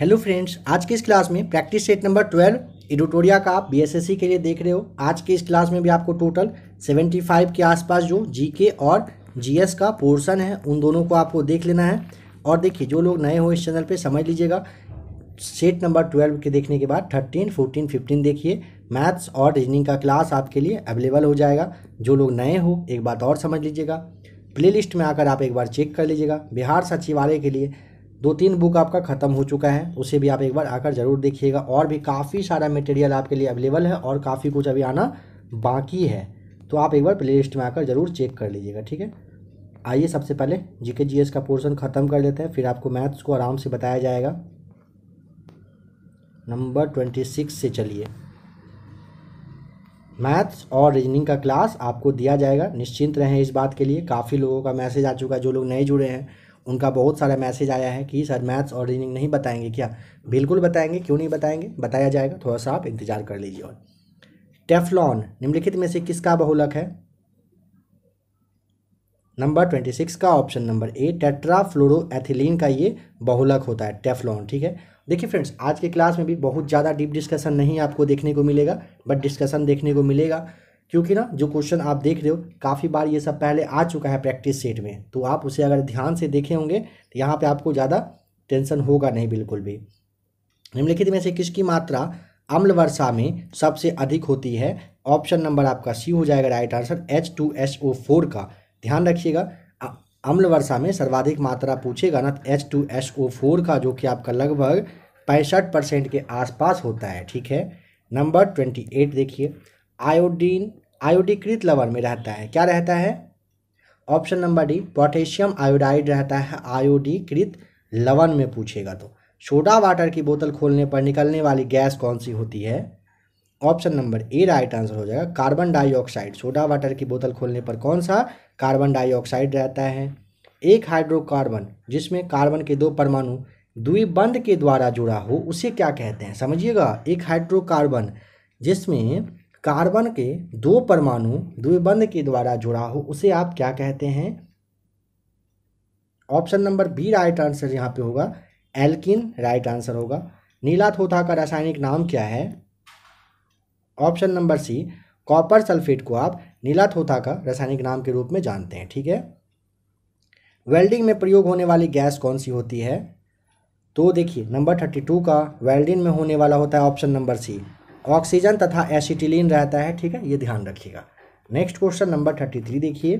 hello friends आज के इस क्लास में practice set number twelve editorial का आप बीएसएससी e के लिए देख रहे हो आज के इस क्लास में भी आपको टोटल सेवेंटी फाइव के आसपास जो जीके और जीएस का पोर्शन है उन दोनों को आपको देख लेना है और देखिए जो लोग नए हो इस चैनल पर समझ लीजिएगा सेट नंबर ट्वेल्व के देखने के बाद थर्टीन फोर्टीन फिफ्टीन देखिए मैथ्स और रीजनिंग का क्लास आपके लिए अवेलेबल हो जाएगा जो लोग नए हो एक बात और समझ लीजिएगा प्लेलिस्ट में आकर आप एक बार चेक कर लीजिएगा बिहार सचिवालय के लिए दो तीन बुक आपका ख़त्म हो चुका है उसे भी आप एक बार आकर ज़रूर देखिएगा और भी काफ़ी सारा मटेरियल आपके लिए अवेलेबल है और काफ़ी कुछ अभी आना बाकी है तो आप एक बार प्लेलिस्ट में आकर ज़रूर चेक कर लीजिएगा ठीक है आइए सबसे पहले जीके जीएस का पोर्शन ख़त्म कर लेते हैं फिर आपको मैथ्स को आराम से बताया जाएगा नंबर ट्वेंटी सिक्स से चलिए मैथ्स और रीजनिंग का क्लास आपको दिया जाएगा निश्चिंत रहें इस बात के लिए काफ़ी लोगों का मैसेज आ चुका है जो लोग नए जुड़े हैं उनका बहुत सारा मैसेज आया है कि सर मैथ्स और रीजनिंग नहीं बताएंगे क्या बिल्कुल बताएंगे क्यों नहीं बताएंगे बताया जाएगा थोड़ा सा आप इंतज़ार कर लीजिए और टेफलॉन निम्नलिखित में से किसका बहुलक है नंबर ट्वेंटी सिक्स का ऑप्शन नंबर ए एथिलीन का ये बहुलक होता है टेफलॉन ठीक है देखिए फ्रेंड्स आज के क्लास में भी बहुत ज़्यादा डीप डिस्कशन नहीं आपको देखने को मिलेगा बट डिस्कशन देखने को मिलेगा क्योंकि ना जो क्वेश्चन आप देख रहे हो काफ़ी बार ये सब पहले आ चुका है प्रैक्टिस सेट में तो आप उसे अगर ध्यान से देखे होंगे तो यहाँ पर आपको ज़्यादा टेंशन होगा नहीं बिल्कुल भी निम्नलिखित में से किसकी मात्रा अम्ल वर्षा में सबसे अधिक होती है ऑप्शन नंबर आपका सी हो जाएगा right answer H two S O four का ध्यान रखिएगा अम्ल वर्षा में सर्वाधिक मात्रा पूछेगा ना H two S O four का जो कि आपका लगभग पैंसठ परसेंट के आसपास होता है ठीक है नंबर ट्वेंटी एट देखिए आयोडीन आयोडीकृत लवण में रहता है क्या रहता है option number D potassium iodide रहता है आयोडीकृत लवण में पूछेगा तो सोडा वाटर की बोतल खोलने पर निकलने वाली गैस कौन सी होती है option number A right answer हो जाएगा कार्बन डाइऑक्साइड सोडा वाटर की बोतल खोलने पर कौन सा कार्बन डाइऑक्साइड रहता है एक हाइड्रोकार्बन जिसमें कार्बन के दो परमाणु द्विबंध के द्वारा जुड़ा हो उसे क्या कहते हैं समझिएगा एक हाइड्रोकार्बन जिसमें कार्बन के दो परमाणु द्विबंध के द्वारा जुड़ा हो उसे आप क्या कहते हैं option number B right answer यहाँ पे होगा एल्किन राइट आंसर होगा नीला थोथा का रासायनिक नाम क्या है option number C copper sulphate को आप नीला थोथा का रासायनिक नाम के रूप में जानते हैं ठीक है वेल्डिंग में प्रयोग होने वाली गैस कौन सी होती है तो देखिए नंबर थर्टी टू का वेल्डिंग में होने वाला होता है ऑप्शन नंबर सी ऑक्सीजन तथा एसिटिलीन रहता है ठीक है ये ध्यान रखिएगा next question number thirty three देखिए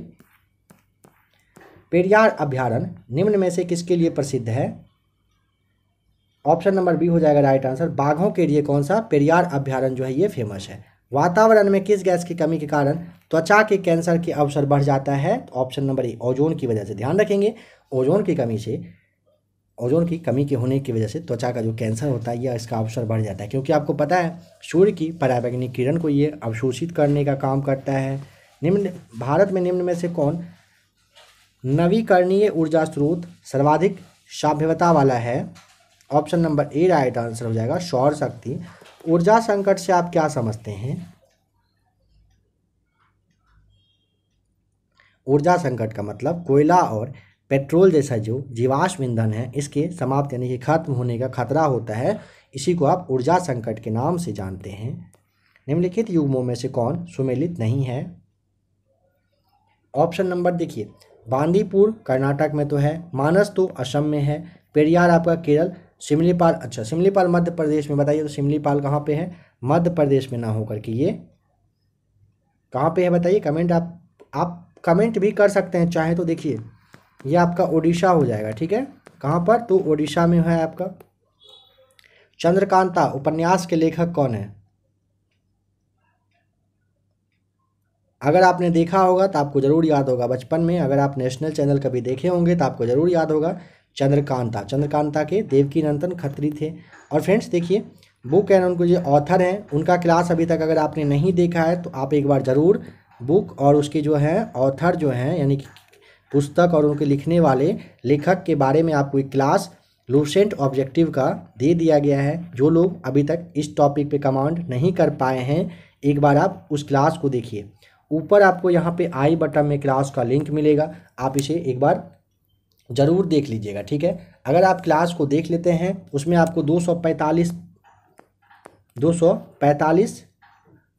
पेरियार अभ्यारण निम्न में से किसके लिए प्रसिद्ध है ऑप्शन नंबर बी हो जाएगा राइट आंसर बाघों के लिए कौन सा पेरियार अभ्यारण जो है ये फेमस है वातावरण में किस गैस की कमी के कारण त्वचा के कैंसर के अवसर बढ़ जाता है तो ऑप्शन नंबर ए ओजोन की वजह से ध्यान रखेंगे ओजोन की कमी से ओजोन की कमी के होने की वजह से त्वचा का जो कैंसर होता है या इसका अवसर बढ़ जाता है क्योंकि आपको पता है सूर्य की पराबैंगनी किरण को ये अवशोषित करने का काम करता है निम्न भारत में निम्न में से कौन नवीकरणीय ऊर्जा स्रोत सर्वाधिक सभ्यता वाला है option number A right answer हो जाएगा सौर शक्ति ऊर्जा संकट से आप क्या समझते हैं ऊर्जा संकट का मतलब कोयला और पेट्रोल जैसा जो जीवाश्म ईंधन है इसके समाप्त यानी कि खत्म होने का खतरा होता है इसी को आप ऊर्जा संकट के नाम से जानते हैं निम्नलिखित युग्मों में से कौन सुमेलित नहीं है ऑप्शन नंबर देखिए बांदीपुर कर्नाटक में तो है मानस तो असम में है पेरियार आपका केरल सिमलीपाल अच्छा सिमलीपाल मध्य प्रदेश में बताइए तो सिमलीपाल कहाँ पे है मध्य प्रदेश में ना होकर के ये कहाँ पे है बताइए कमेंट आप आप कमेंट भी कर सकते हैं चाहे तो देखिए ये आपका ओडिशा हो जाएगा ठीक है कहाँ पर तो ओडिशा में है आपका चंद्रकांता उपन्यास के लेखक कौन है अगर आपने देखा होगा तो आपको ज़रूर याद होगा बचपन में अगर आप नेशनल चैनल कभी देखे होंगे तो आपको ज़रूर याद होगा चंद्रकांता चंद्रकांता के देवकी नंदन खत्री थे और फ्रेंड्स देखिए बुक एंड उनको जो ऑथर हैं उनका क्लास अभी तक अगर आपने नहीं देखा है तो आप एक बार ज़रूर बुक और उसके जो है ऑथर जो हैं यानी कि पुस्तक और उनके लिखने वाले लेखक के बारे में आपको एक क्लास लूसेंट ऑब्जेक्टिव का दे दिया गया है जो लोग अभी तक इस टॉपिक पे कमांड नहीं कर पाए हैं एक बार आप उस क्लास को देखिए ऊपर आपको यहाँ पे आई बटन में क्लास का लिंक मिलेगा आप इसे एक बार ज़रूर देख लीजिएगा ठीक है अगर आप क्लास को देख लेते हैं उसमें आपको दो सौ पैंतालीस दो सौ पैंतालीस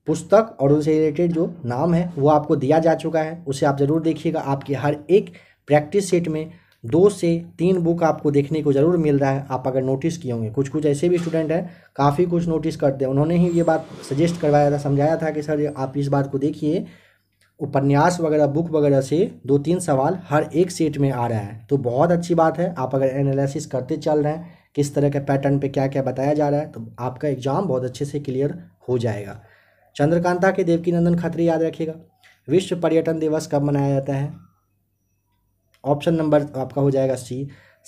पुस्तक और उनसे रिलेटेड जो नाम है वो आपको दिया जा चुका है उसे आप ज़रूर देखिएगा आपके हर एक प्रैक्टिस सेट में दो से तीन बुक आपको देखने को ज़रूर मिल रहा है आप अगर नोटिस किए होंगे कुछ कुछ ऐसे भी स्टूडेंट हैं काफ़ी कुछ नोटिस करते हैं उन्होंने ही ये बात सजेस्ट करवाया था समझाया था कि सर आप इस बात को देखिए उपन्यास वगैरह बुक वगैरह से दो तीन सवाल हर एक सेट में आ रहा है तो बहुत अच्छी बात है आप अगर एनालिसिस करते चल रहे हैं किस तरह के पैटर्न पे क्या क्या बताया जा रहा है तो आपका एग्ज़ाम बहुत अच्छे से क्लियर हो जाएगा चंद्रकांता के देवकी नंदन खत्री याद रखिएगा विश्व पर्यटन दिवस कब मनाया जाता है ऑप्शन नंबर आपका हो जाएगा सी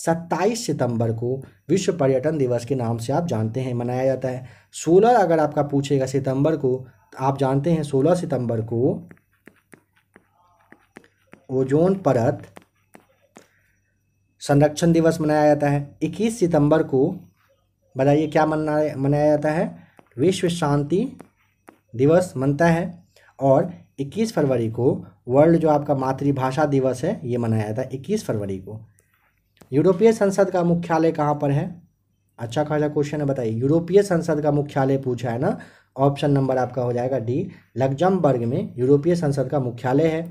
सत्ताईस सितंबर को विश्व पर्यटन दिवस के नाम से आप जानते हैं मनाया जाता है सोलह अगर आपका पूछेगा सितंबर को तो आप जानते हैं सोलह सितंबर को ओजोन परत संरक्षण दिवस मनाया जाता है इक्कीस सितंबर को बताइए क्या मनाया मनाया जाता है विश्व शांति दिवस मनता है और 21 फरवरी को वर्ल्ड जो आपका मातृभाषा दिवस है ये मनाया जाता है इक्कीस फरवरी को यूरोपीय संसद का मुख्यालय कहाँ पर है अच्छा खासा क्वेश्चन है बताइए यूरोपीय संसद का मुख्यालय पूछा है ना ऑप्शन नंबर आपका हो जाएगा डी लग्जमबर्ग में यूरोपीय संसद का मुख्यालय है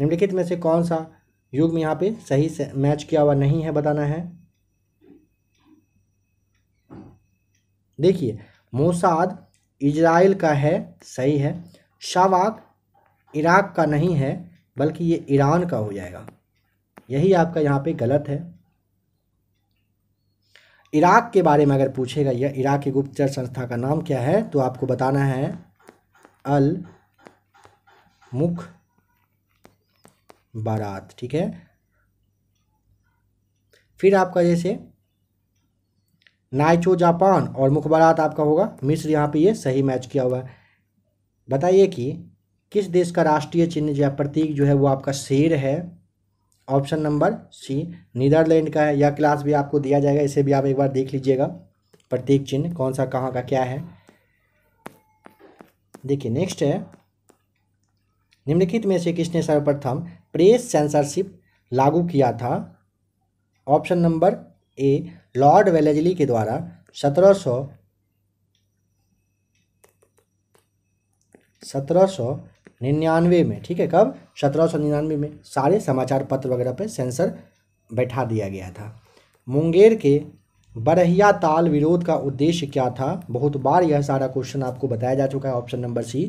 निम्नलिखित में से कौन सा युग में यहाँ पे सही से मैच किया हुआ नहीं है बताना है देखिए मोसाद इजराइल का है सही है शावाक इराक का नहीं है बल्कि ये ईरान का हो जाएगा यही आपका यहाँ पे गलत है इराक के बारे में अगर पूछेगा या इराक की गुप्तचर संस्था का नाम क्या है तो आपको बताना है अल मुख बारात ठीक है फिर आपका जैसे नाइचो जापान और मुखबरात आपका होगा मिस्र यहाँ पे ये सही मैच किया हुआ है बताइए कि किस देश का राष्ट्रीय चिन्ह जो है प्रतीक जो है वो आपका शेर है ऑप्शन नंबर सी नीदरलैंड का है यह क्लास भी आपको दिया जाएगा इसे भी आप एक बार देख लीजिएगा प्रतीक चिन्ह कौन सा कहाँ का क्या है देखिए नेक्स्ट है निम्नलिखित में से किसने सर्वप्रथम प्रेस सेंसरशिप लागू किया था option number A Lord Wellesley के द्वारा सत्रह सौ सत्रह सौ निन्यानवे में ठीक है कब सत्रह सौ निन्यानवे में सारे समाचार पत्र वगैरह पर सेंसर बैठा दिया गया था मुंगेर के बरहिया ताल विरोध का उद्देश्य क्या था बहुत बार यह सारा क्वेश्चन आपको बताया जा चुका है ऑप्शन नंबर सी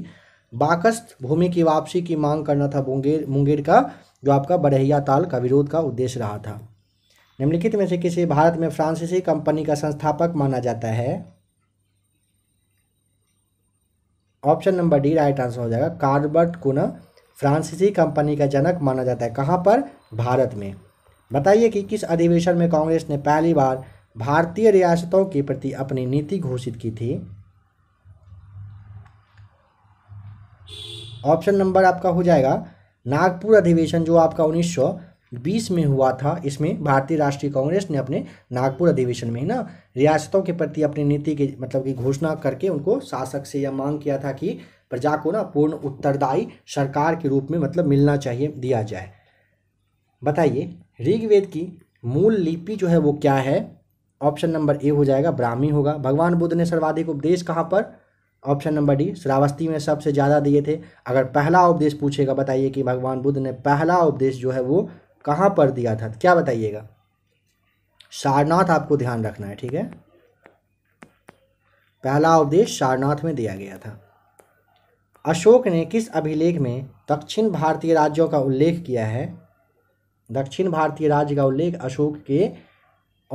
बाकस्त भूमि की वापसी की मांग करना था मुंगेर मुंगेर का जो आपका बरहिया ताल का विरोध का उद्देश्य रहा था निम्नलिखित में से किसी भारत में फ्रांसीसी कंपनी का संस्थापक माना जाता है option number D right answer हो जाएगा कार्बर्ट कुन फ्रांसीसी कंपनी का जनक माना जाता है कहाँ पर भारत में बताइए कि किस अधिवेशन में कांग्रेस ने पहली बार भारतीय रियासतों के प्रति अपनी नीति घोषित की थी ऑप्शन नंबर आपका हो जाएगा नागपुर अधिवेशन जो आपका उन्नीस 20 में हुआ था इसमें भारतीय राष्ट्रीय कांग्रेस ने अपने नागपुर अधिवेशन में ना रियासतों के प्रति अपनी नीति की मतलब की घोषणा करके उनको शासक से यह मांग किया था कि प्रजा को ना पूर्ण उत्तरदायी सरकार के रूप में मतलब मिलना चाहिए दिया जाए बताइए ऋग्वेद की मूल लिपि जो है वो क्या है ऑप्शन नंबर ए हो जाएगा ब्राह्मी होगा भगवान बुद्ध ने सर्वाधिक उपदेश कहाँ पर ऑप्शन नंबर डी श्रावस्ती में सबसे ज़्यादा दिए थे अगर पहला उपदेश पूछेगा बताइए कि भगवान बुद्ध ने पहला उपदेश जो है वो कहाँ पर दिया था क्या बताइएगा सारनाथ आपको ध्यान रखना है ठीक है पहला उपदेश सारनाथ में दिया गया था अशोक ने किस अभिलेख में दक्षिण भारतीय राज्यों का उल्लेख किया है दक्षिण भारतीय राज्य का उल्लेख अशोक के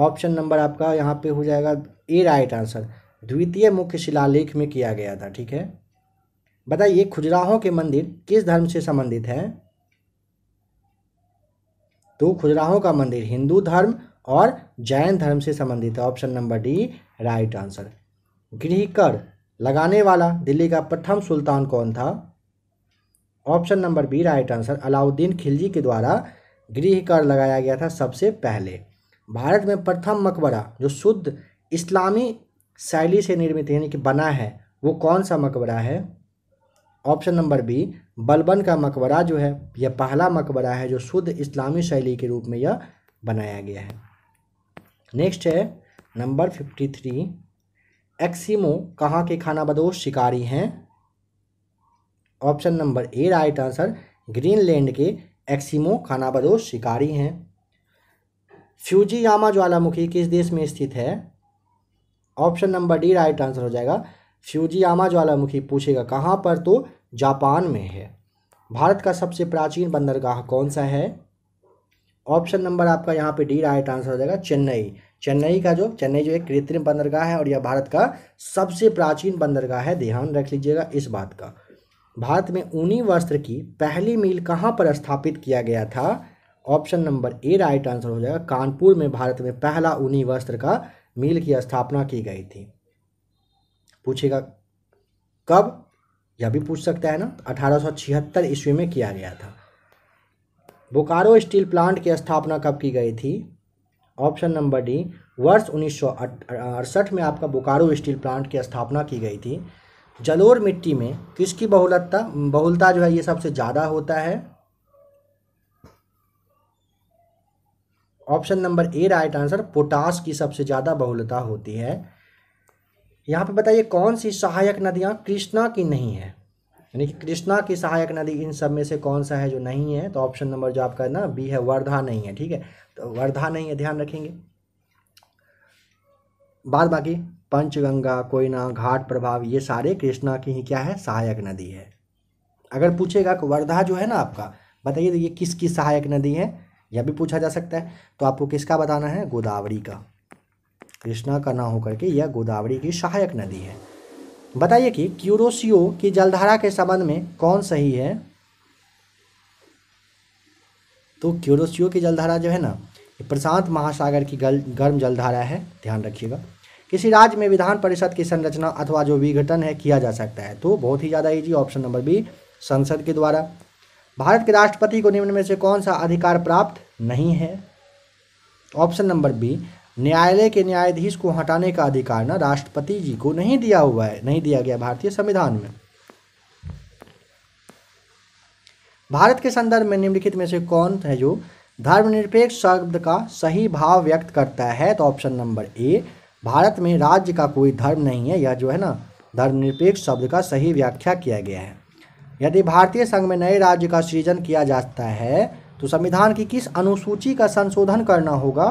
ऑप्शन नंबर आपका यहाँ पे हो जाएगा ए राइट आंसर द्वितीय मुख्य शिलालेख में किया गया था ठीक है बताइए खुजराहों के मंदिर किस धर्म से संबंधित है दो खुजराहों का मंदिर हिंदू धर्म और जैन धर्म से संबंधित है option number D right answer गृह कर लगाने वाला दिल्ली का प्रथम सुल्तान कौन था option number B right answer Alauddin Khilji के द्वारा गृह कर लगाया गया था सबसे पहले भारत में प्रथम मकबरा जो शुद्ध इस्लामी शैली से निर्मित यानी कि बना है वो कौन सा मकबरा है ऑप्शन नंबर बी बलबन का मकबरा जो है यह पहला मकबरा है जो शुद्ध इस्लामी शैली के रूप में यह बनाया गया है नेक्स्ट है नंबर फिफ्टी थ्री एक्सीमो कहाँ के खानाबदोश शिकारी हैं option number A right answer Greenland के एक्सीमो खानाबदोश शिकारी हैं यामा ज्वालामुखी किस देश में स्थित है option number D right answer हो जाएगा फ्यूजियामा ज्वालामुखी पूछेगा कहाँ पर तो जापान में है भारत का सबसे प्राचीन बंदरगाह कौन सा है ऑप्शन नंबर आपका यहाँ पे डी राइट आंसर हो जाएगा चेन्नई चेन्नई का जो चेन्नई जो एक कृत्रिम बंदरगाह है और यह भारत का सबसे प्राचीन बंदरगाह है ध्यान रख लीजिएगा इस बात का भारत में ऊनी वस्त्र की पहली मील कहाँ पर स्थापित किया गया था option number A right answer हो जाएगा कानपुर में भारत में पहला ऊनी वस्त्र का मील की स्थापना की गई थी पूछेगा कब यह भी पूछ सकता है ना अठारह सौ छिहत्तर ईस्वी में किया गया था बोकारो स्टील प्लांट की स्थापना कब की गई थी ऑप्शन नंबर डी वर्ष उन्नीस में आपका बोकारो स्टील प्लांट की स्थापना की गई थी जलोर मिट्टी में किसकी बहुलता बहुलता जो है ये सबसे ज़्यादा होता है option number A right answer potash की सबसे ज़्यादा बहुलता होती है यहाँ पे बताइए कौन सी सहायक नदियाँ कृष्णा की नहीं है यानी कि कृष्णा की सहायक नदी इन सब में से कौन सा है जो नहीं है तो ऑप्शन नंबर जो आपका है ना बी है वर्धा नहीं है ठीक है तो वर्धा नहीं है ध्यान रखेंगे बाद बाकी पंचगंगा कोयना घाट प्रभाव ये सारे कृष्णा की ही क्या है सहायक नदी है अगर पूछेगा कि वर्धा जो है ना आपका बताइए तो ये किसकी सहायक नदी है यह भी पूछा जा सकता है तो आपको किसका बताना है गोदावरी का कृष्णा का ना होकर के यह गोदावरी की सहायक नदी है बताइए कि क्यूरोसियो की जलधारा के संबंध में कौन सही है तो क्यूरोसियो की जलधारा जो है ना प्रशांत महासागर की गल, गर्म जलधारा है ध्यान रखिएगा किसी राज्य में विधान परिषद की संरचना अथवा जो विघटन है किया जा सकता है तो बहुत ही ज़्यादा ईजी ऑप्शन नंबर बी संसद के द्वारा भारत के राष्ट्रपति को निम्न में से कौन सा अधिकार प्राप्त नहीं है ऑप्शन नंबर बी न्यायालय के न्यायाधीश को हटाने का अधिकार ना राष्ट्रपति जी को नहीं दिया हुआ है नहीं दिया गया भारतीय संविधान में भारत के संदर्भ में निम्नलिखित में से कौन है जो धर्मनिरपेक्ष शब्द का सही भाव व्यक्त करता है तो ऑप्शन नंबर ए भारत में राज्य का कोई धर्म नहीं है यह जो है ना धर्मनिरपेक्ष शब्द का सही व्याख्या किया गया है यदि भारतीय संघ में नए राज्य का सृजन किया जाता है तो संविधान की किस अनुसूची का संशोधन करना होगा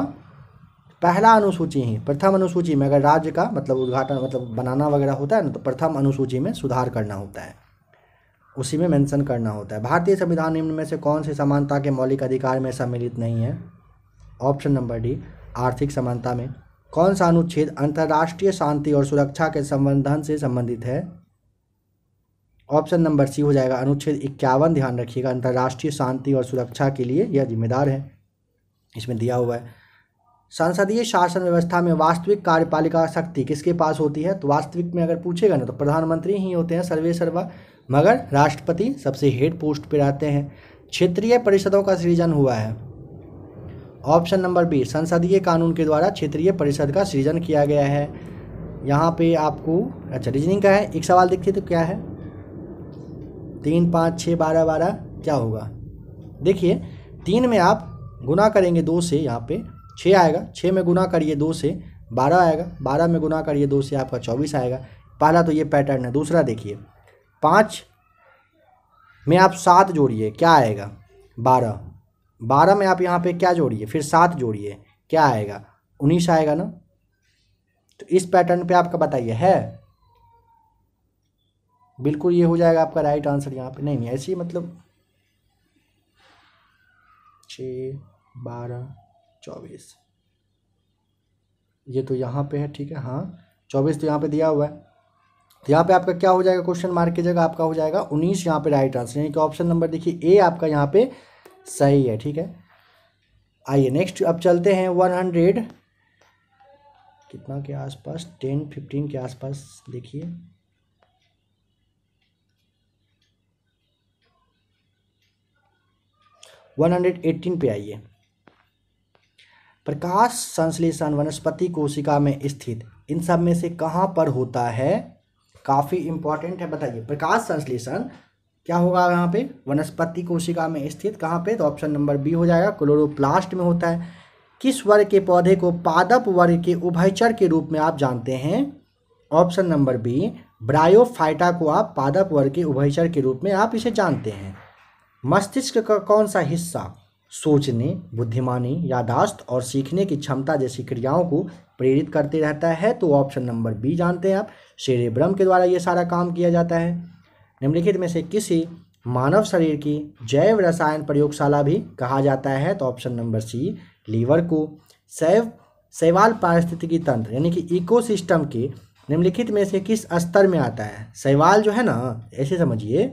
पहला अनुसूची ही प्रथम अनुसूची में अगर राज्य का मतलब उद्घाटन मतलब बनाना वगैरह होता है ना तो प्रथम अनुसूची में सुधार करना होता है उसी में मेंशन करना होता है भारतीय संविधान निम्न में से कौन से समानता के मौलिक अधिकार में सम्मिलित नहीं है ऑप्शन नंबर डी आर्थिक समानता में कौन सा अनुच्छेद अंतर्राष्ट्रीय शांति और सुरक्षा के संबंधन से संबंधित है ऑप्शन नंबर सी हो जाएगा अनुच्छेद इक्यावन ध्यान रखिएगा अंतर्राष्ट्रीय शांति और सुरक्षा के लिए यह जिम्मेदार है इसमें दिया हुआ है संसदीय शासन व्यवस्था में वास्तविक कार्यपालिका शक्ति किसके पास होती है तो वास्तविक में अगर पूछेगा ना तो प्रधानमंत्री ही होते हैं सर्वे सर्वा मगर राष्ट्रपति सबसे हेड पोस्ट पर रहते हैं क्षेत्रीय परिषदों का सृजन हुआ है ऑप्शन नंबर बी संसदीय कानून के द्वारा क्षेत्रीय परिषद का सृजन किया गया है यहाँ पे आपको अच्छा रीजनिंग का है एक सवाल देखिए तो क्या है तीन पाँच छः बारह बारह क्या होगा देखिए तीन में आप गुना करेंगे दो से यहाँ पे छः आएगा छः में गुना करिए दो से बारह आएगा बारह में गुना करिए दो से आपका चौबीस आएगा पहला तो ये पैटर्न है दूसरा देखिए पाँच में आप सात जोड़िए क्या आएगा बारह बारह में आप यहाँ पे क्या जोड़िए फिर सात जोड़िए क्या आएगा उन्नीस आएगा ना तो इस पैटर्न पे आपका बताइए है बिल्कुल ये हो जाएगा आपका राइट आंसर यहाँ पे नहीं नहीं ऐसे ही मतलब छ बारह चौबीस ये तो यहाँ पे है ठीक है हाँ चौबीस तो यहाँ पे दिया हुआ है तो यहाँ पे आपका क्या हो जाएगा क्वेश्चन मार्क की जगह आपका हो जाएगा उन्नीस यहाँ पे राइट आंसर यानी कि ऑप्शन नंबर देखिए ए आपका यहाँ पे सही है ठीक है आइए नेक्स्ट अब चलते हैं वन हंड्रेड कितना के आसपास टेन फिफ्टीन के आसपास देखिए वन हंड्रेड एट्टीन पे आइए प्रकाश संश्लेषण वनस्पति कोशिका में स्थित इन सब में से कहाँ पर होता है काफ़ी इंपॉर्टेंट है बताइए प्रकाश संश्लेषण क्या होगा यहाँ पे वनस्पति कोशिका में स्थित कहाँ पे तो ऑप्शन नंबर बी हो जाएगा क्लोरोप्लास्ट में होता है किस वर्ग के पौधे को पादप वर्ग के उभयचर के रूप में आप जानते हैं ऑप्शन नंबर बी ब्रायोफाइटा को आप पादप वर्ग के उभयचर के रूप में आप इसे जानते हैं मस्तिष्क का कौन सा हिस्सा सोचने बुद्धिमानी यादाश्त और सीखने की क्षमता जैसी क्रियाओं को प्रेरित करते रहता है तो ऑप्शन नंबर बी जानते हैं आप ब्रह्म के द्वारा ये सारा काम किया जाता है निम्नलिखित में से किसी मानव शरीर की जैव रसायन प्रयोगशाला भी कहा जाता है तो ऑप्शन नंबर सी लीवर को शैव शैवाल पारिस्थितिकी तंत्र यानी कि इकोसिस्टम के निम्नलिखित में से किस स्तर में आता है शैवाल जो है ना ऐसे समझिए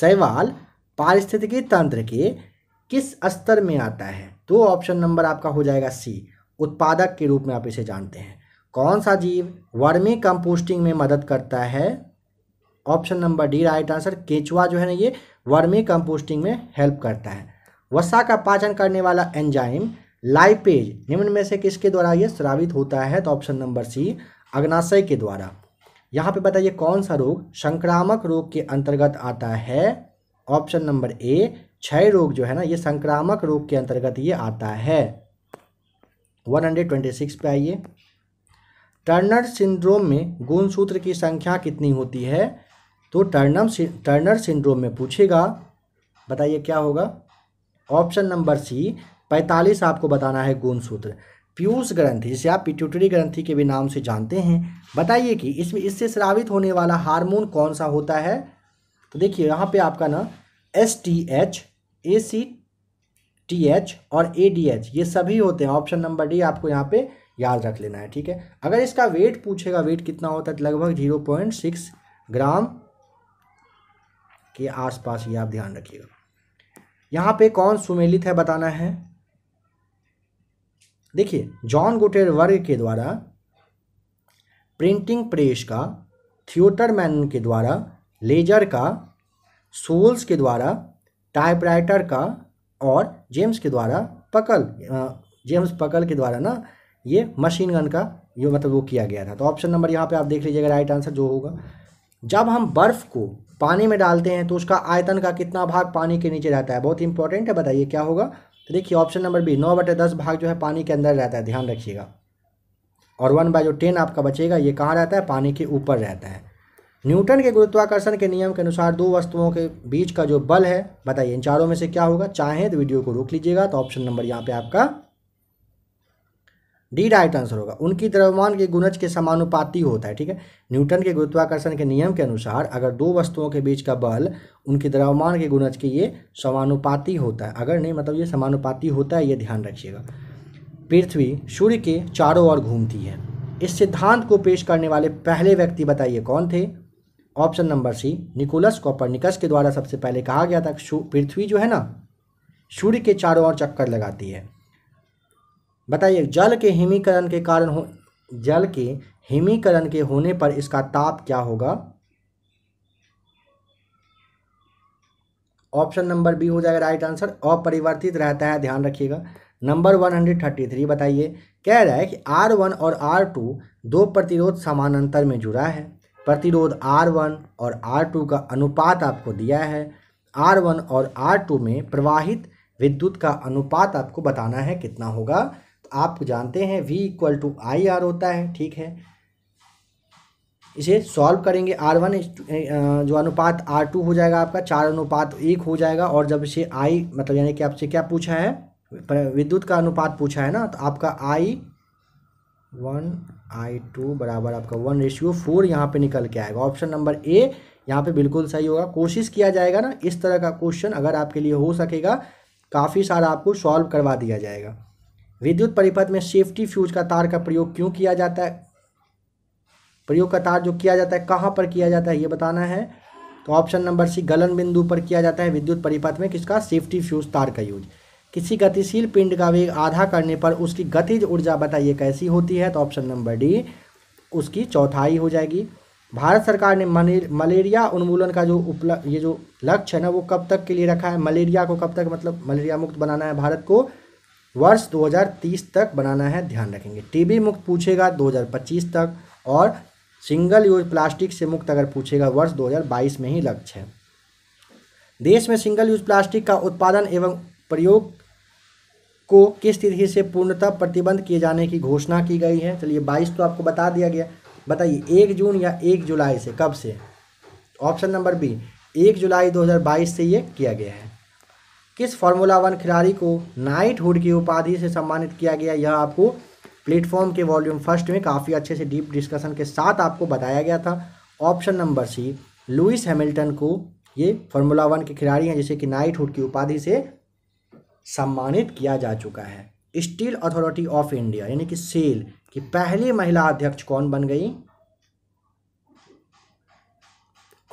शैवाल पारिस्थितिकी तंत्र के किस स्तर में आता है तो ऑप्शन नंबर आपका हो जाएगा सी उत्पादक के रूप में आप इसे जानते हैं कौन सा जीव वर्मी कंपोस्टिंग में मदद करता है option number D right answer केचुआ जो है ना ये वर्मी कंपोस्टिंग में हेल्प करता है वसा का पाचन करने वाला एंजाइम लाइपेज निम्न में से किसके द्वारा ये श्रावित होता है तो ऑप्शन नंबर सी अग्नाशय के द्वारा यहाँ पे बताइए कौन सा रोग संक्रामक रोग के अंतर्गत आता है ऑप्शन नंबर ए क्षय रोग जो है ना ये संक्रामक रोग के अंतर्गत ये आता है 126 पे आइए टर्नर सिंड्रोम में गुणसूत्र की संख्या कितनी होती है तो टर्नम टर्नर सिंड्रोम में पूछेगा बताइए क्या होगा ऑप्शन नंबर सी 45 आपको बताना है गुणसूत्र पीयूष ग्रंथि जिसे आप पिट्यूटरी ग्रंथि के भी नाम से जानते हैं बताइए कि इसमें इससे श्रावित होने वाला हार्मोन कौन सा होता है तो देखिए यहाँ पे आपका ना S T H A C T H और ए डी एच ये सभी होते हैं ऑप्शन नंबर डी आपको यहाँ पे याद रख लेना है ठीक है अगर इसका वेट पूछेगा वेट कितना होता है तो लगभग जीरो पॉइंट सिक्स ग्राम के आसपास ये आप ध्यान रखिएगा यहाँ पे कौन सुमेलित है बताना है देखिए जॉन गुटेर वर्ग के द्वारा प्रिंटिंग प्रेस का थियोटर मैन के द्वारा लेजर का सोल्स के द्वारा टाइपराइटर का और जेम्स के द्वारा पकल जेम्स पकल के द्वारा ना ये मशीन गन का ये मतलब वो किया गया था तो ऑप्शन नंबर यहाँ पे आप देख लीजिएगा राइट आंसर जो होगा जब हम बर्फ़ को पानी में डालते हैं तो उसका आयतन का कितना भाग पानी के नीचे रहता है बहुत इंपॉर्टेंट है बताइए क्या होगा तो देखिए ऑप्शन नंबर बी नौ बटे दस भाग जो है पानी के अंदर रहता है ध्यान रखिएगा और वन बाय जो टेन आपका बचेगा ये कहाँ रहता है पानी के ऊपर रहता है न्यूटन के गुरुत्वाकर्षण के नियम के अनुसार दो वस्तुओं के बीच का जो बल है बताइए इन चारों में से क्या होगा चाहे तो वीडियो को रोक लीजिएगा तो ऑप्शन नंबर यहाँ पे आपका डी राइट आंसर होगा उनकी द्रव्यमान के गुणज के समानुपाती होता है ठीक है न्यूटन के गुरुत्वाकर्षण के नियम के अनुसार अगर दो वस्तुओं के बीच का बल उनके द्रव्यमान के गुणज के ये समानुपाती होता है अगर नहीं मतलब ये समानुपाती होता है ये ध्यान रखिएगा पृथ्वी सूर्य के चारों ओर घूमती है इस सिद्धांत को पेश करने वाले पहले व्यक्ति बताइए कौन थे option number C Nicolaus Copernicus के द्वारा सबसे पहले कहा गया था पृथ्वी जो है ना सूर्य के चारों ओर चक्कर लगाती है बताइए जल के हिमीकरण के कारण हो जल के हिमीकरण के होने पर इसका ताप क्या होगा ऑप्शन नंबर बी हो जाएगा राइट आंसर अपरिवर्तित रहता है ध्यान रखिएगा number one hundred thirty three बताइए कह रहा है कि आर वन और आर टू दो प्रतिरोध समानांतर में जुड़ा है प्रतिरोध R1 और R2 का अनुपात आपको दिया है R1 और R2 में प्रवाहित विद्युत का अनुपात आपको बताना है कितना होगा तो आप जानते हैं V equal to I R होता है ठीक है इसे सॉल्व करेंगे आर वन जो अनुपात आर टू हो जाएगा आपका चार अनुपात एक हो जाएगा और जब इसे आई मतलब यानी कि आपसे क्या पूछा है विद्युत का अनुपात पूछा है ना तो आपका आई वन आई टू बराबर आपका वन रेशियो फोर यहाँ पे निकल के आएगा ऑप्शन नंबर ए यहाँ पे बिल्कुल सही होगा कोशिश किया जाएगा ना इस तरह का क्वेश्चन अगर आपके लिए हो सकेगा काफ़ी सारा आपको सॉल्व करवा दिया जाएगा विद्युत परिपथ में सेफ्टी फ्यूज का तार का प्रयोग क्यों किया जाता है प्रयोग का तार जो किया जाता है कहाँ पर किया जाता है ये बताना है तो ऑप्शन नंबर सी गलन बिंदु पर किया जाता है विद्युत परिपथ में किसका सेफ्टी फ्यूज तार का यूज किसी गतिशील पिंड का वेग आधा करने पर उसकी गतिज ऊर्जा बताइए कैसी होती है तो ऑप्शन नंबर डी उसकी चौथाई हो जाएगी भारत सरकार ने मलेरिया उन्मूलन का जो उपलब्ध ये जो लक्ष्य है ना वो कब तक के लिए रखा है मलेरिया को कब तक मतलब मलेरिया मुक्त बनाना है भारत को वर्ष 2030 तक बनाना है ध्यान रखेंगे टीबी मुक्त पूछेगा 2025 तक और सिंगल यूज प्लास्टिक से मुक्त अगर पूछेगा वर्ष 2022 में ही लक्ष्य है देश में सिंगल यूज प्लास्टिक का उत्पादन एवं प्रयोग को किस तिथि से पूर्णतः प्रतिबंध किए जाने की घोषणा की गई है चलिए बाईस तो आपको बता दिया गया बताइए एक जून या एक जुलाई से कब से ऑप्शन नंबर बी एक जुलाई 2022 से ये किया गया है किस फार्मूला वन खिलाड़ी को नाइट हुड की उपाधि से सम्मानित किया गया यह आपको प्लेटफॉर्म के वॉल्यूम फर्स्ट में काफ़ी अच्छे से डीप डिस्कशन के साथ आपको बताया गया था option number C Lewis Hamilton को ये फार्मूला वन के खिलाड़ी हैं जैसे कि नाइट हुड की उपाधि से सम्मानित किया जा चुका है स्टील अथॉरिटी ऑफ इंडिया यानी कि सेल की पहली महिला अध्यक्ष कौन बन गई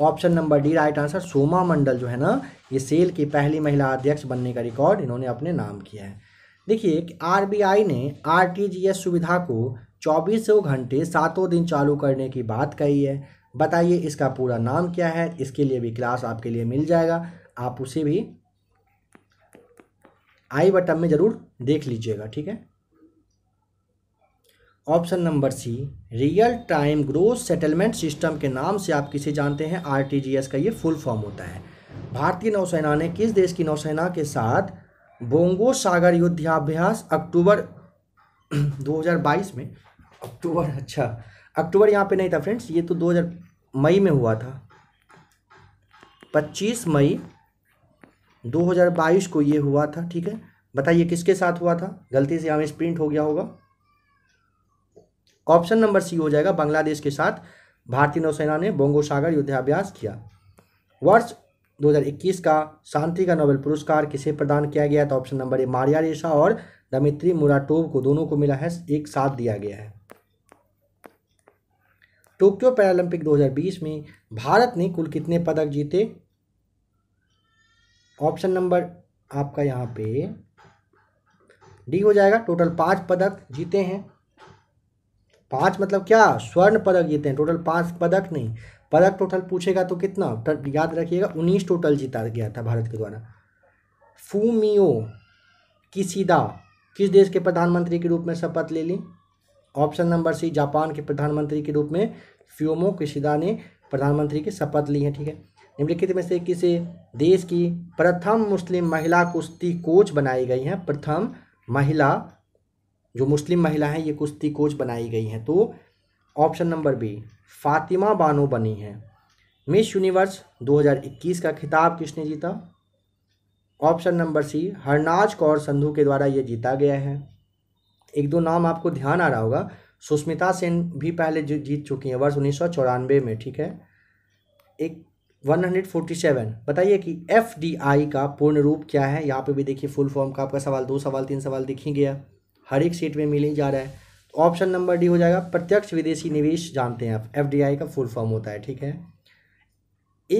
option number D right answer Soma Mandal जो है ना ये सेल की पहली महिला अध्यक्ष बनने का रिकॉर्ड इन्होंने अपने नाम किया है देखिए आरबीआई ने आरटीजीएस सुविधा को चौबीसों घंटे सातों दिन चालू करने की बात कही है बताइए इसका पूरा नाम क्या है इसके लिए भी क्लास आपके लिए मिल जाएगा आप उसे भी आई बटन में ज़रूर देख लीजिएगा ठीक है option number C real time growth settlement system के नाम से आप किसे जानते हैं आरटीजीएस का ये फुल फॉर्म होता है भारतीय नौसेना ने किस देश की नौसेना के साथ बोंगो सागर युद्धाभ्यास अक्टूबर 2022 में अक्टूबर अच्छा अक्टूबर यहाँ पे नहीं था फ्रेंड्स ये तो 2000 मई में हुआ था 25 मई 2022 को ये हुआ था ठीक है बताइए किसके साथ हुआ था गलती से यहाँ स्प्रिंट हो गया होगा ऑप्शन नंबर सी हो जाएगा बांग्लादेश के साथ भारतीय नौसेना ने बोंगो सागर युद्धाभ्यास किया वर्ष 2021 का शांति का नोबेल पुरस्कार किसे प्रदान किया गया था ऑप्शन नंबर ए मारिया रेशा और दमित्री मुराटोव को दोनों को मिला है एक साथ दिया गया है टोक्यो पैरालंपिक 2020 में भारत ने कुल कितने पदक जीते ऑप्शन नंबर आपका यहाँ पे डी हो जाएगा टोटल पाँच पदक जीते हैं पाँच मतलब क्या स्वर्ण पदक जीते हैं टोटल पाँच पदक नहीं पदक टोटल पूछेगा तो कितना याद रखिएगा उन्नीस टोटल जीता गया था भारत के द्वारा फूमियो किसीदा किस देश के प्रधानमंत्री के रूप में शपथ ले ली ऑप्शन नंबर सी जापान के प्रधानमंत्री के रूप में फ्योमो किसीदा ने प्रधानमंत्री की शपथ ली है ठीक है निम्नलिखित में से किसी देश की प्रथम मुस्लिम महिला कुश्ती कोच बनाई गई हैं प्रथम महिला जो मुस्लिम महिला हैं ये कुश्ती कोच बनाई गई हैं तो option number B Fatima Bano बनी है मिस यूनिवर्स 2021 का खिताब किसने जीता option number C Harnaaz Kaur Sandhu के द्वारा ये जीता गया है एक दो नाम आपको ध्यान आ रहा होगा सुष्मिता सेन भी पहले जीत चुकी हैं वर्ष उन्नीस में ठीक है एक 147 बताइए कि एफ डी आई का पूर्ण रूप क्या है यहाँ पे भी देखिए फुल फॉर्म का आपका सवाल दो सवाल तीन सवाल दिखी गया हर एक सीट में मिल ही जा रहा है ऑप्शन नंबर डी हो जाएगा प्रत्यक्ष विदेशी निवेश जानते हैं आप एफ का फुल फॉर्म होता है ठीक है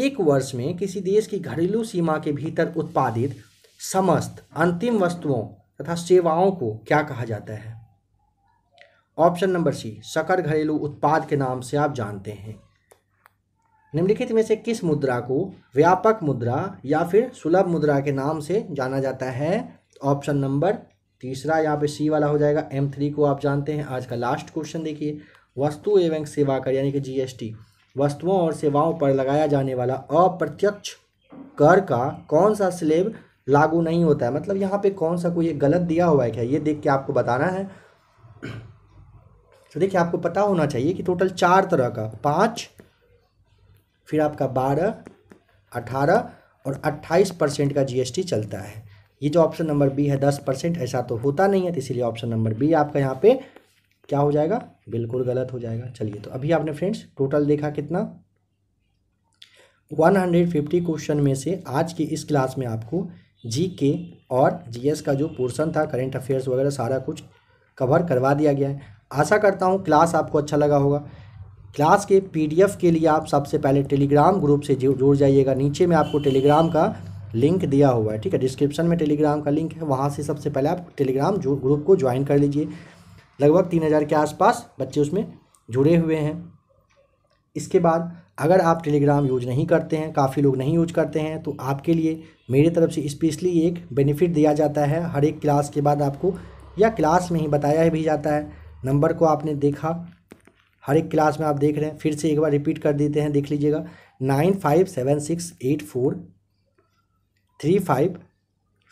एक वर्ष में किसी देश की घरेलू सीमा के भीतर उत्पादित समस्त अंतिम वस्तुओं तथा सेवाओं को क्या कहा जाता है ऑप्शन नंबर सी सकर घरेलू उत्पाद के नाम से आप जानते हैं निम्नलिखित में से किस मुद्रा को व्यापक मुद्रा या फिर सुलभ मुद्रा के नाम से जाना जाता है ऑप्शन नंबर तीसरा यहाँ पे सी वाला हो जाएगा एम थ्री को आप जानते हैं आज का लास्ट क्वेश्चन देखिए वस्तु एवं सेवा कर यानी कि जीएसटी वस्तुओं और सेवाओं पर लगाया जाने वाला अप्रत्यक्ष कर का कौन सा स्लेब लागू नहीं होता है मतलब यहाँ पे कौन सा कोई गलत दिया हुआ है क्या ये देख के आपको बताना है तो देखिए आपको पता होना चाहिए कि टोटल चार तरह का पाँच फिर आपका बारह अठारह और अट्ठाईस परसेंट का जीएसटी चलता है ये जो ऑप्शन नंबर बी है दस परसेंट ऐसा तो होता नहीं है तो इसीलिए ऑप्शन नंबर बी आपका यहाँ पे क्या हो जाएगा बिल्कुल गलत हो जाएगा चलिए तो अभी आपने फ्रेंड्स टोटल देखा कितना वन हंड्रेड फिफ्टी क्वेश्चन में से आज की इस क्लास में आपको जी के और एस का जो पोर्सन था करेंट अफेयर्स वगैरह सारा कुछ कवर करवा दिया गया है आशा करता हूँ क्लास आपको अच्छा लगा होगा क्लास के पीडीएफ के लिए आप सबसे पहले टेलीग्राम ग्रुप से जुड़ जाइएगा नीचे में आपको टेलीग्राम का लिंक दिया हुआ है ठीक है डिस्क्रिप्शन में टेलीग्राम का लिंक है वहाँ से सबसे पहले आप टेलीग्राम ग्रुप को ज्वाइन कर लीजिए लगभग तीन हज़ार के आसपास बच्चे उसमें जुड़े हुए हैं इसके बाद अगर आप टेलीग्राम यूज नहीं करते हैं काफ़ी लोग नहीं यूज करते हैं तो आपके लिए मेरी तरफ से स्पेशली एक बेनिफिट दिया जाता है हर एक क्लास के बाद आपको या क्लास में ही बताया भी जाता है नंबर को आपने देखा हर एक क्लास में आप देख रहे हैं फिर से एक बार रिपीट कर देते हैं देख लीजिएगा nine five seven six eight four three five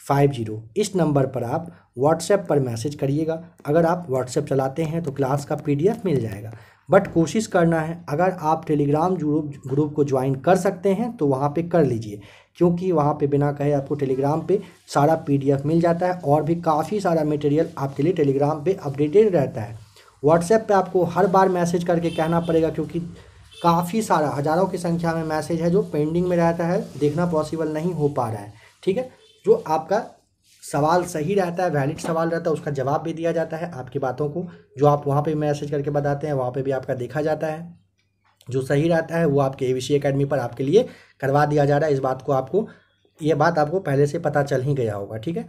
five zero इस नंबर पर आप व्हाट्सएप पर मैसेज करिएगा अगर आप व्हाट्सएप चलाते हैं तो क्लास का पीडीएफ मिल जाएगा बट कोशिश करना है अगर आप टेलीग्राम ग्रुप ग्रुप को ज्वाइन कर सकते हैं तो वहाँ पे कर लीजिए क्योंकि वहाँ पे बिना कहे आपको टेलीग्राम पे सारा पीडीएफ मिल जाता है और भी काफ़ी सारा मटेरियल आपके लिए टेलीग्राम पे अपडेटेड रहता है व्हाट्सएप पे आपको हर बार मैसेज करके कहना पड़ेगा क्योंकि काफ़ी सारा हज़ारों की संख्या में मैसेज है जो पेंडिंग में रहता है देखना पॉसिबल नहीं हो पा रहा है ठीक है जो आपका सवाल सही रहता है वैलिड सवाल रहता है उसका जवाब भी दिया जाता है आपकी बातों को जो आप वहाँ पे मैसेज करके बताते हैं वहाँ पे भी आपका देखा जाता है जो सही रहता है वो आपके ए वी अकेडमी पर आपके लिए करवा दिया जा रहा है इस बात को आपको ये बात आपको पहले से पता चल ही गया होगा ठीक है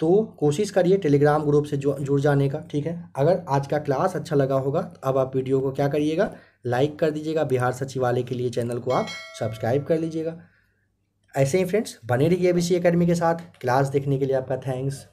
तो कोशिश करिए टेलीग्राम ग्रुप से जो जुड़ जाने का ठीक है अगर आज का क्लास अच्छा लगा होगा तो अब आप वीडियो को क्या करिएगा लाइक कर दीजिएगा बिहार सचिवालय के लिए चैनल को आप सब्सक्राइब कर लीजिएगा ऐसे ही फ्रेंड्स बने रहिए सी अकेडमी के साथ क्लास देखने के लिए आपका थैंक्स